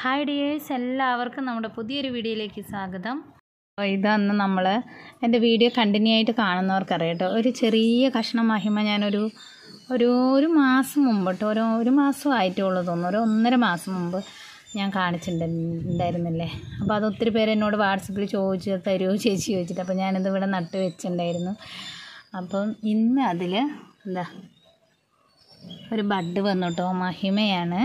hi dears എല്ലാവർക്കും നമ്മുടെ പുതിയൊരു വീഡിയോയിലേക്ക് സ്വാഗതം ഇതന്ന് നമ്മൾ എൻ്റെ വീഡിയോ കണ്ടിന്യൂ ആയിട്ട് കാണുന്നവർക്കറിയട്ടോ ഒരു ചെറിയ കഷ്ണം മഹിമ ഞാനൊരു ഒരു ഒരു മാസം മുമ്പ് കേട്ടോ ഒരു ഒരു മാസം ഉള്ളൂ തോന്നുന്നു ഒരു ഒന്നര മാസം മുമ്പ് ഞാൻ കാണിച്ചിട്ടുണ്ടായിരുന്നില്ലേ അപ്പോൾ അത് ഒത്തിരി പേര് എന്നോട് വാട്സപ്പിൽ ചോദിച്ചു തരുമോ ചേച്ചി ചോദിച്ചിട്ട് അപ്പോൾ ഞാനിത് ഇവിടെ നട്ട് വെച്ചിട്ടുണ്ടായിരുന്നു അപ്പം ഇന്ന് അതിൽ എന്താ ഒരു ബഡ് വന്നു കേട്ടോ മഹിമയാണ്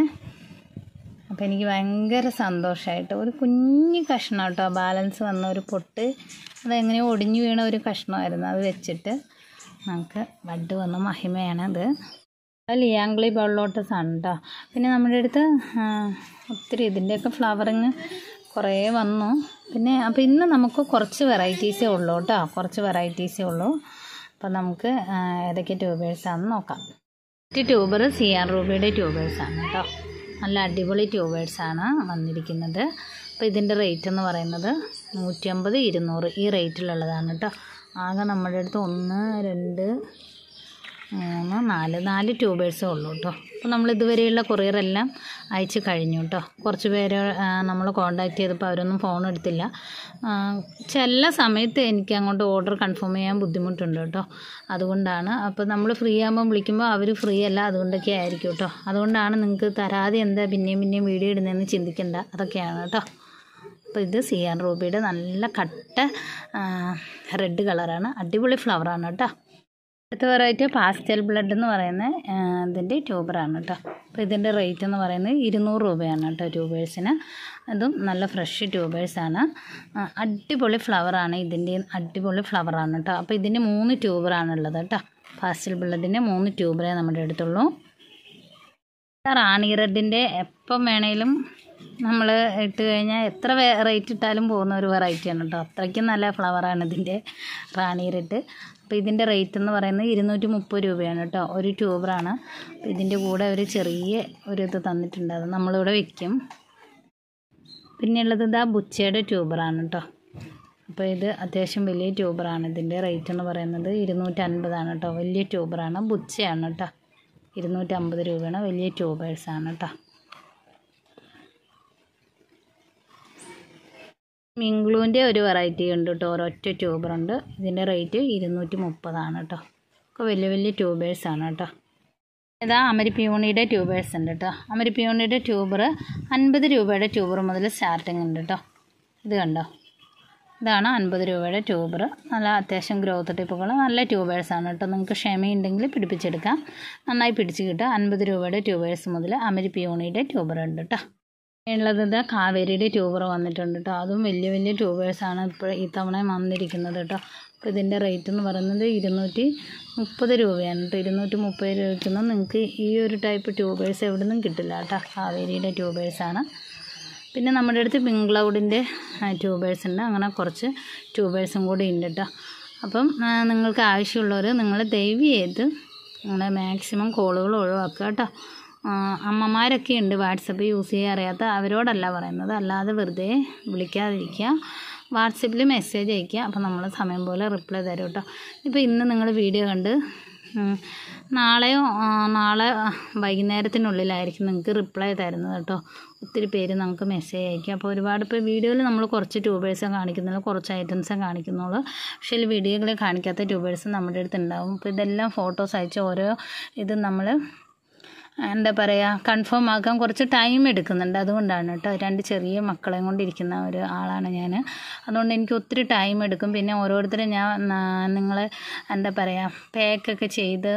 അപ്പം എനിക്ക് ഭയങ്കര സന്തോഷമായിട്ട് ഒരു കുഞ്ഞു കഷ്ണം കേട്ടോ ബാലൻസ് വന്ന ഒരു പൊട്ട് അതെങ്ങനെ ഒടിഞ്ഞു വീണ ഒരു കഷ്ണമായിരുന്നു അത് വെച്ചിട്ട് നമുക്ക് ബഡ് വന്ന അത് ലിയാംഗ്ലി ബൗളോട്ടസ് ആണ് കേട്ടോ പിന്നെ നമ്മുടെ അടുത്ത് ഒത്തിരി ഇതിൻ്റെയൊക്കെ ഫ്ലവറിങ് കുറേ വന്നു പിന്നെ അപ്പോൾ ഇന്ന് നമുക്ക് കുറച്ച് വെറൈറ്റീസേ ഉള്ളൂ കേട്ടോ കുറച്ച് വെറൈറ്റീസേ ഉള്ളൂ അപ്പോൾ നമുക്ക് ഏതൊക്കെ ട്യൂബേഴ്സാണെന്ന് നോക്കാം മറ്റ് ട്യൂബർ സി ആർ രൂപയുടെ ട്യൂബേഴ്സാണ് കേട്ടോ നല്ല അടിപൊളി ട്യൂബേഴ്സാണ് വന്നിരിക്കുന്നത് അപ്പോൾ ഇതിൻ്റെ റേറ്റ് എന്ന് പറയുന്നത് നൂറ്റി അമ്പത് ഇരുന്നൂറ് ഈ റേറ്റിലുള്ളതാണ് കേട്ടോ ആകെ നമ്മുടെ അടുത്ത് ഒന്ന് രണ്ട് മൂന്ന് നാല് നാല് ട്യൂബേഴ്സേ ഉള്ളൂ കേട്ടോ അപ്പോൾ നമ്മൾ ഇതുവരെയുള്ള കൊറിയറെല്ലാം അയച്ച് കഴിഞ്ഞു കേട്ടോ കുറച്ച് പേര് നമ്മൾ കോണ്ടാക്റ്റ് ചെയ്തപ്പോൾ അവരൊന്നും ഫോൺ എടുത്തില്ല ചില സമയത്ത് എനിക്ക് അങ്ങോട്ട് ഓർഡർ കൺഫേം ചെയ്യാൻ ബുദ്ധിമുട്ടുണ്ട് കേട്ടോ അതുകൊണ്ടാണ് അപ്പോൾ നമ്മൾ ഫ്രീ ആകുമ്പോൾ വിളിക്കുമ്പോൾ അവർ ഫ്രീ അല്ല അതുകൊണ്ടൊക്കെ ആയിരിക്കും കേട്ടോ അതുകൊണ്ടാണ് നിങ്ങൾക്ക് തരാതെ എന്താ പിന്നെയും പിന്നെയും വീഡിയോ ഇടുന്നതെന്ന് ചിന്തിക്കേണ്ട അതൊക്കെയാണ് കേട്ടോ അപ്പോൾ ഇത് സിയാൻ റൂബിയുടെ നല്ല കട്ട റെഡ് കളറാണ് അടിപൊളി ഫ്ലവറാണ് കേട്ടോ അടുത്ത വെറൈറ്റി പാസ്റ്റൽ ബ്ലഡ് എന്ന് പറയുന്ന ഇതിൻ്റെ ട്യൂബറാണ് കേട്ടോ അപ്പോൾ ഇതിൻ്റെ റേറ്റ് എന്ന് പറയുന്നത് ഇരുന്നൂറ് രൂപയാണ് കേട്ടോ ട്യൂബേഴ്സിന് അതും നല്ല ഫ്രഷ് ട്യൂബേഴ്സാണ് അടിപൊളി ഫ്ലവറാണ് ഇതിൻ്റെ അടിപൊളി ഫ്ലവറാണ് കേട്ടോ അപ്പോൾ ഇതിന് മൂന്ന് ട്യൂബറാണുള്ളത് കേട്ടോ പാസ്റ്റൽ ബ്ലഡിൻ്റെ മൂന്ന് ട്യൂബറേ നമ്മുടെ അടുത്തുള്ളൂ റാണി റെഡിൻ്റെ എപ്പം വേണേലും നമ്മൾ ഇട്ട് കഴിഞ്ഞാൽ എത്ര റേറ്റ് ഇട്ടാലും പോകുന്ന ഒരു വെറൈറ്റിയാണ് കേട്ടോ അത്രയ്ക്കും നല്ല ഫ്ലവറാണ് ഇതിൻ്റെ റാണി റെഡ് അപ്പോൾ ഇതിൻ്റെ റേറ്റ് എന്ന് പറയുന്നത് ഇരുന്നൂറ്റി മുപ്പത് രൂപയാണ് കേട്ടോ ഒരു ട്യൂബറാണ് അപ്പോൾ ഇതിൻ്റെ കൂടെ ഒരു ചെറിയ ഒരു ഇത് തന്നിട്ടുണ്ട് അത് നമ്മളിവിടെ വെക്കും പിന്നെയുള്ളത് ഇതാ ബുച്ചയുടെ ട്യൂബറാണ് കേട്ടോ അപ്പോൾ ഇത് അത്യാവശ്യം വലിയ ട്യൂബറാണ് ഇതിൻ്റെ റേറ്റ് എന്ന് പറയുന്നത് ഇരുന്നൂറ്റൻപതാണ് കേട്ടോ വലിയ ട്യൂബറാണ് ബുച്ചയാണ് കേട്ടോ ഇരുന്നൂറ്റമ്പത് രൂപയാണ് വലിയ ട്യൂബേഴ്സാണ് കേട്ടോ മിങ്ക്ളൂൻ്റെ ഒരു വെറൈറ്റി ഉണ്ട് കേട്ടോ ഒരൊറ്റ ട്യൂബറുണ്ട് ഇതിൻ്റെ റേറ്റ് ഇരുന്നൂറ്റി മുപ്പതാണ് കേട്ടോ ഒക്കെ വലിയ വലിയ ട്യൂബേഴ്സാണ് കേട്ടോ ഇതാ അമരിപ്യൂണിയുടെ ട്യൂബേഴ്സ് ഉണ്ട് കേട്ടോ അമരിപ്യൂണിയുടെ ട്യൂബർ അൻപത് രൂപയുടെ ട്യൂബർ മുതൽ സ്റ്റാർട്ടിങ് ഉണ്ട് കേട്ടോ ഇത് കണ്ടോ ഇതാണ് അൻപത് രൂപയുടെ ട്യൂബർ നല്ല അത്യാവശ്യം ഗ്രോത്ത് ടിപ്പുകൾ നല്ല ട്യൂബേഴ്സാണ് കേട്ടോ നിങ്ങൾക്ക് ക്ഷമയുണ്ടെങ്കിൽ പിടിപ്പിച്ചെടുക്കാം നന്നായി പിടിച്ച് കിട്ടുക അൻപത് രൂപയുടെ ട്യൂബേഴ്സ് മുതൽ അമരിപ്യൂണിയുടെ ട്യൂബർ ഉണ്ട് കേട്ടോ ഉള്ളത് കാവേരിയുടെ ട്യൂബർ വന്നിട്ടുണ്ട് കേട്ടോ അതും വലിയ വലിയ ട്യൂബേഴ്സാണ് ഇപ്പോൾ തവണ വന്നിരിക്കുന്നത് കേട്ടോ അപ്പോൾ ഇതിൻ്റെ റേറ്റ് എന്ന് പറയുന്നത് ഇരുന്നൂറ്റി മുപ്പത് രൂപയാണ് കേട്ടോ ഇരുന്നൂറ്റി മുപ്പത് രൂപയ്ക്കൊന്നും നിങ്ങൾക്ക് ഈ ഒരു ടൈപ്പ് ട്യൂബേഴ്സ് എവിടെ നിന്നും കിട്ടില്ല കേട്ടോ കാവേരിയുടെ ട്യൂബേഴ്സാണ് പിന്നെ നമ്മുടെ അടുത്ത് പിങ്ക് ക്ലൗഡിൻ്റെ ട്യൂബേഴ്സ് ഉണ്ട് അങ്ങനെ കുറച്ച് ട്യൂബേഴ്സും കൂടി ഉണ്ട് കേട്ടോ അപ്പം നിങ്ങൾക്ക് ആവശ്യമുള്ളവർ നിങ്ങൾ ദയവ് ചെയ്ത് നിങ്ങളെ മാക്സിമം കോളുകൾ ഒഴിവാക്കുക കേട്ടോ അമ്മമാരൊക്കെ ഉണ്ട് വാട്സപ്പ് യൂസ് ചെയ്യാൻ അറിയാത്ത അവരോടല്ല പറയുന്നത് അല്ലാതെ വെറുതെ വിളിക്കാതിരിക്കുക വാട്സപ്പിൽ മെസ്സേജ് അയക്കുക അപ്പോൾ നമ്മൾ സമയം പോലെ റിപ്ലൈ തരും കേട്ടോ ഇപ്പോൾ ഇന്ന് നിങ്ങൾ വീഡിയോ കണ്ട് നാളെയോ നാളെ വൈകുന്നേരത്തിനുള്ളിലായിരിക്കും നിങ്ങൾക്ക് റിപ്ലൈ തരുന്നത് കേട്ടോ ഒത്തിരി പേര് നമുക്ക് മെസ്സേജ് അയക്കും അപ്പോൾ ഒരുപാട് ഇപ്പോൾ വീഡിയോയിൽ നമ്മൾ കുറച്ച് ട്യൂബേഴ്സും കാണിക്കുന്നുള്ളൂ കുറച്ച് ഐറ്റംസും കാണിക്കുന്നുള്ളൂ പക്ഷേ വീഡിയോകളിൽ കാണിക്കാത്ത ട്യൂബേഴ്സും നമ്മുടെ അടുത്ത് ഉണ്ടാവും അപ്പോൾ ഇതെല്ലാം ഫോട്ടോസ് അയച്ച് ഓരോ ഇത് നമ്മൾ എന്താ പറയുക കൺഫേം ആക്കാൻ കുറച്ച് ടൈം എടുക്കുന്നുണ്ട് അതുകൊണ്ടാണ് കേട്ടോ രണ്ട് ചെറിയ മക്കളെ കൊണ്ടിരിക്കുന്ന ഒരു ആളാണ് ഞാൻ അതുകൊണ്ട് എനിക്ക് ഒത്തിരി ടൈം എടുക്കും പിന്നെ ഓരോരുത്തരും ഞാൻ നിങ്ങൾ എന്താ പറയുക പാക്കൊക്കെ ചെയ്ത്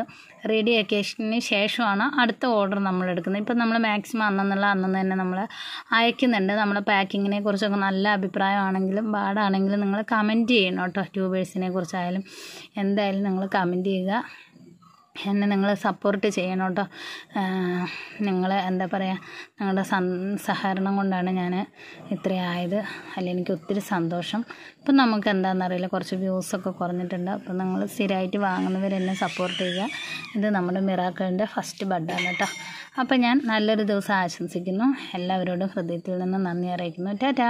റെഡി ആക്കിയതിന് ശേഷമാണ് അടുത്ത ഓർഡർ നമ്മൾ എടുക്കുന്നത് ഇപ്പം നമ്മൾ മാക്സിമം അന്നെന്നുള്ള അന്നു തന്നെ നമ്മൾ അയക്കുന്നുണ്ട് നമ്മുടെ പാക്കിങ്ങിനെ കുറിച്ചൊക്കെ നല്ല അഭിപ്രായമാണെങ്കിലും പാടാണെങ്കിലും നിങ്ങൾ കമൻറ്റ് ചെയ്യണം കേട്ടോ ട്യൂബേഴ്സിനെ കുറിച്ചായാലും എന്തായാലും നിങ്ങൾ കമൻറ്റ് ചെയ്യുക എന്നെ നിങ്ങൾ സപ്പോർട്ട് ചെയ്യണം കേട്ടോ നിങ്ങൾ എന്താ പറയുക നിങ്ങളുടെ സഹകരണം കൊണ്ടാണ് ഞാൻ ഇത്രയായത് അല്ല എനിക്ക് ഒത്തിരി സന്തോഷം ഇപ്പം നമുക്ക് എന്താണെന്നറിയില്ല കുറച്ച് വ്യൂസൊക്കെ കുറഞ്ഞിട്ടുണ്ട് അപ്പം നിങ്ങൾ സ്ഥിരമായിട്ട് വാങ്ങുന്നവരെന്നെ സപ്പോർട്ട് ചെയ്യുക ഇത് നമ്മുടെ മിറാക്കളിൻ്റെ ഫസ്റ്റ് ബഡാണ് കേട്ടോ അപ്പം ഞാൻ നല്ലൊരു ദിവസം ആശംസിക്കുന്നു എല്ലാവരോടും ഹൃദയത്തിൽ നിന്ന് നന്ദി അറിയിക്കുന്നു ടാറ്റാ